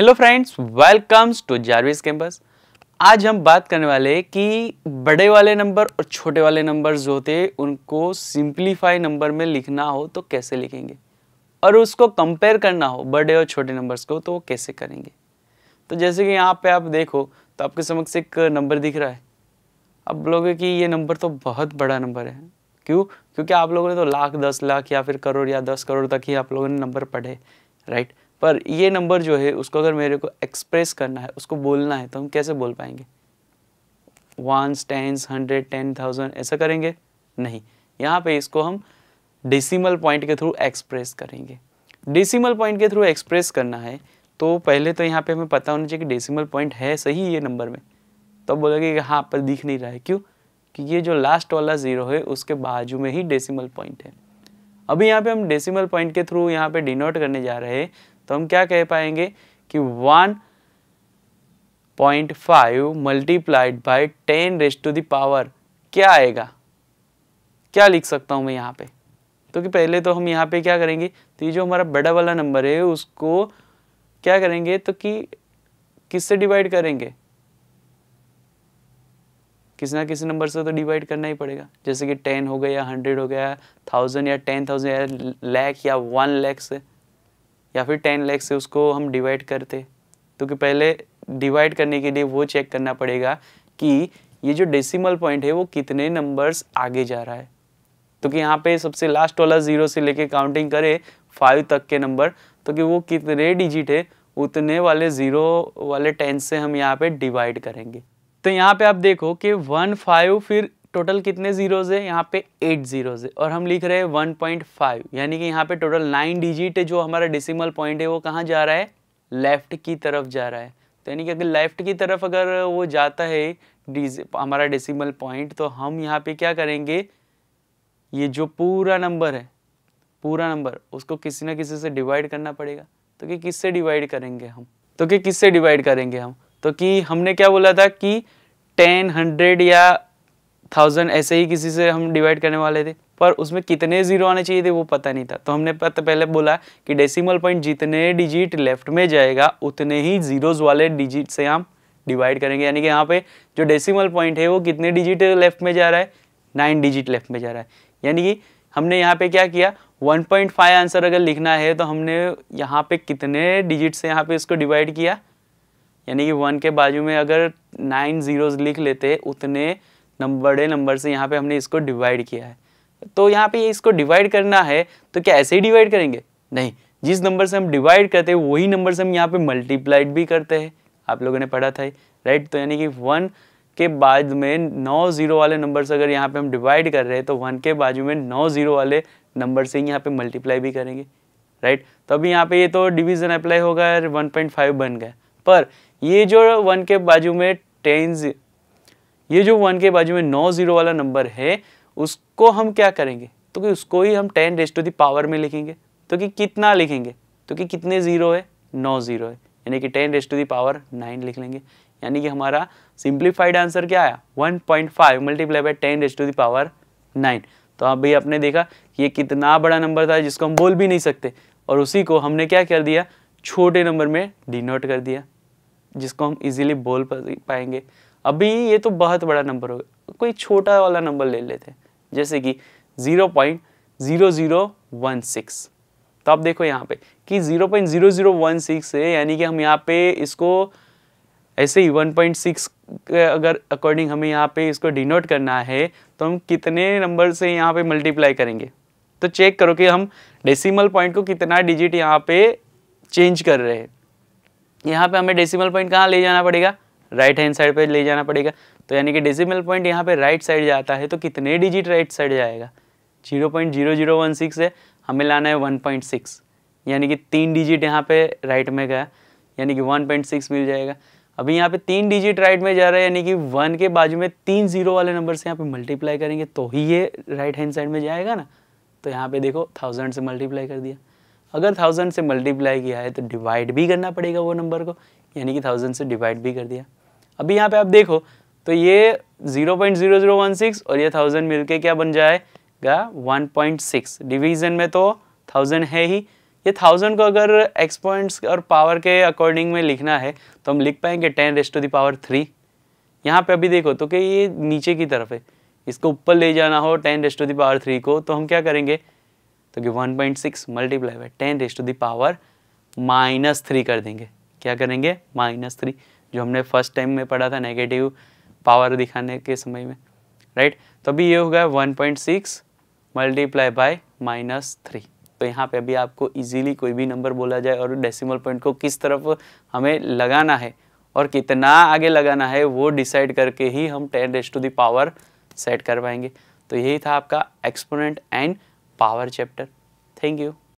hello friends welcomes to Jarvis campus आज हम बात करने वाले कि बड़े वाले नंबर और छोटे वाले नंबर जो होते हैं उनको सिंप्लीफाई नंबर में लिखना हो तो कैसे लिखेंगे और उसको कंपेयर करना हो बड़े और छोटे नंबर्स को तो वो कैसे करेंगे तो जैसे कि यहाँ पे आप देखो तो आपके समक्ष एक नंबर दिख रहा है आप बोलोगे कि ये नंबर तो बहुत बड़ा नंबर है क्यों क्योंकि आप लोगों ने तो लाख दस लाख या फिर करोड़ या दस करोड़ तक ही आप लोगों ने नंबर पढ़े राइट पर ये नंबर जो है उसको अगर मेरे को एक्सप्रेस करना है उसको बोलना है तो हम कैसे बोल पाएंगे ones tens hundred ten thousand ऐसा करेंगे नहीं यहाँ पे इसको हम डेसिमल पॉइंट के थ्रू एक्सप्रेस करेंगे डेसिमल पॉइंट के थ्रू एक्सप्रेस करना है तो पहले तो यहाँ पे हमें पता होना चाहिए कि डेसिमल पॉइंट है सही ये नंबर में तो अब कि हाँ पर दिख नहीं रहा है क्यों कि ये जो लास्ट वाला ज़ीरो है उसके बाजू में ही डेसिमल पॉइंट है अभी यहाँ पे हम डेसिमल पॉइंट के थ्रू यहाँ पे डिनोट करने जा रहे हैं तो हम क्या कह पाएंगे कि one point five multiplied by ten raised to the power क्या आएगा क्या लिख सकता हूं मैं यहाँ पे तो कि पहले तो हम यहाँ पे क्या करेंगे तो ये जो हमारा बड़ा वाला नंबर है उसको क्या करेंगे तो कि किससे डिवाइड करेंगे किसी ना किसी नंबर से तो डिवाइड करना ही पड़ेगा जैसे कि टेन हो गया या हंड्रेड हो गया थाउजेंड या टेन थाउजेंड या लैख या वन लैख से या फिर टेन लैख से उसको हम डिवाइड करते तो कि पहले डिवाइड करने के लिए वो चेक करना पड़ेगा कि ये जो डेसिमल पॉइंट है वो कितने नंबर्स आगे जा रहा है तो कि यहाँ पे सबसे लास्ट वाला ज़ीरो से लेके काउंटिंग करे फाइव तक के नंबर तो कि वो कितने डिजिट है उतने वाले ज़ीरो वाले टेन से हम यहाँ पे डिवाइड करेंगे तो यहाँ पे आप देखो कि वन फाइव फिर टोटल कितने ज़ीरोज़ है यहाँ पे एट ज़ीरोज़ है और हम लिख रहे हैं वन पॉइंट फाइव यानी कि यहाँ पे टोटल नाइन डिजिट जो हमारा डेसिमल पॉइंट है वो कहाँ जा रहा है लेफ़्ट की तरफ जा रहा है तो यानी कि अगर लेफ़्ट की तरफ अगर वो जाता है हमारा डेसिमल पॉइंट तो हम यहाँ पे क्या करेंगे ये जो पूरा नंबर है पूरा नंबर उसको किसी ना किसी से डिवाइड करना पड़ेगा तो कि किससे डिवाइड करेंगे हम तो कि किससे डिवाइड करेंगे हम तो कि हमने क्या बोला था कि टेन हंड्रेड या थाउजेंड ऐसे ही किसी से हम डिवाइड करने वाले थे पर उसमें कितने ज़ीरो आने चाहिए थे वो पता नहीं था तो हमने पता पहले बोला कि डेसिमल पॉइंट जितने डिजिट लेफ्ट में जाएगा उतने ही ज़ीरोज़ वाले डिजिट से हम डिवाइड करेंगे यानी कि यहाँ पे जो डेसिमल पॉइंट है वो कितने डिजिट लेफ्ट में जा रहा है नाइन डिजिट लेफ्ट में जा रहा है यानी कि हमने यहाँ पे क्या किया 1.5 आंसर अगर लिखना है तो हमने यहाँ पे कितने डिजिट से यहाँ पे इसको डिवाइड किया यानी कि वन के बाजू में अगर नाइन ज़ीरोज़ लिख लेते उतने नंबर बड़े नंबर से यहाँ पे हमने इसको डिवाइड किया है तो यहाँ पे इसको डिवाइड करना है तो क्या ऐसे ही डिवाइड करेंगे नहीं जिस नंबर से हम डिवाइड करते हैं वही नंबर से हम यहाँ पे मल्टीप्लाइड भी करते हैं आप लोगों ने पढ़ा था राइट तो यानी कि वन के बाद में नौ जीरो वाले नंबर से अगर यहाँ पे हम डिवाइड कर रहे हैं तो वन के बाजू में नौ जीरो वाले नंबर से ही यहाँ पे मल्टीप्लाई भी करेंगे राइट तो अभी यहाँ पे ये तो डिवीजन अप्लाई होगा वन पॉइंट फाइव बन गया पर ये जो वन के बाजू में टेन ये जो वन के बाजू में नौ जीरो वाला नंबर है उसको हम क्या करेंगे तो कि उसको ही हम टेन रेस्ट टू दावर में लिखेंगे तो कि कितना लिखेंगे तो कि कितने ज़ीरो है नौ ज़ीरो है यानी कि ten raised to the power nine लिख लेंगे यानी कि हमारा सिंप्लीफाइड आंसर क्या आया one point five multiply by ten raised to the power nine तो आप भाई आपने देखा ये कितना बड़ा नंबर था जिसको हम बोल भी नहीं सकते और उसी को हमने क्या कर दिया छोटे नंबर में डिनोट कर दिया जिसको हम इजीली बोल पाएंगे अभी ये तो बहुत बड़ा नंबर होगा कोई छोटा वाला नंबर ले लेते हैं जैसे कि zero point zero zero one six तो आप देखो यहाँ पे कि zero point zero zero one six है यानी कि हम यहाँ पे इसको ऐसे ही वन पॉइंट सिक्स अगर अकॉर्डिंग हमें यहाँ पे इसको डिनोट करना है तो हम कितने नंबर से यहाँ पे मल्टीप्लाई करेंगे तो चेक करो कि हम डेसिमल पॉइंट को कितना डिजिट यहाँ पे चेंज कर रहे हैं यहाँ पे हमें डेसिमल पॉइंट कहाँ ले जाना पड़ेगा राइट हैंड साइड पे ले जाना पड़ेगा तो यानी कि डेसिमल पॉइंट यहाँ पे राइट साइड जाता है तो कितने डिजिट राइट साइड जाएगा zero point zero zero one six है हमें लाना है वन पॉइंट सिक्स यानी कि तीन डिजिट यहाँ पे राइट में गया यानी कि वन पॉइंट सिक्स मिल जाएगा अभी यहाँ पे तीन डिजिट राइट में जा रहा है यानी कि वन के बाजू में तीन जीरो वाले नंबर से यहाँ पे मल्टीप्लाई करेंगे तो ही ये राइट हैंड साइड में जाएगा ना तो यहाँ पे देखो थाउजेंड से मल्टीप्लाई कर दिया अगर थाउजेंड से मल्टीप्लाई किया है तो डिवाइड भी करना पड़ेगा वो नंबर को यानी कि थाउजेंड से डिवाइड भी कर दिया अभी यहाँ पे आप देखो तो ये 0.0016 और ये थाउजेंड मिलके क्या बन जाएगा 1.6 डिवीजन में तो थाउजेंड है ही ये थाउजेंड को अगर एक्स पॉइंट्स और पावर के अकॉर्डिंग में लिखना है तो हम लिख पाएंगे ten raised to the power three यहाँ पे अभी देखो तो कि ये नीचे की तरफ है इसको ऊपर ले जाना हो ten raised to the power three को तो हम क्या करेंगे तो कि one point six multiply by ten raised to the power minus three कर देंगे क्या करेंगे माइनस थ्री जो हमने फर्स्ट टाइम में पढ़ा था नेगेटिव पावर दिखाने के समय में राइट तो अभी ये हो गया one point six multiply by minus three तो यहाँ पे अभी आपको इजीली कोई भी नंबर बोला जाए और डेसिमल पॉइंट को किस तरफ हमें लगाना है और कितना आगे लगाना है वो डिसाइड करके ही हम ten raised to the power set कर पाएंगे तो यही था आपका exponent and power chapter thank you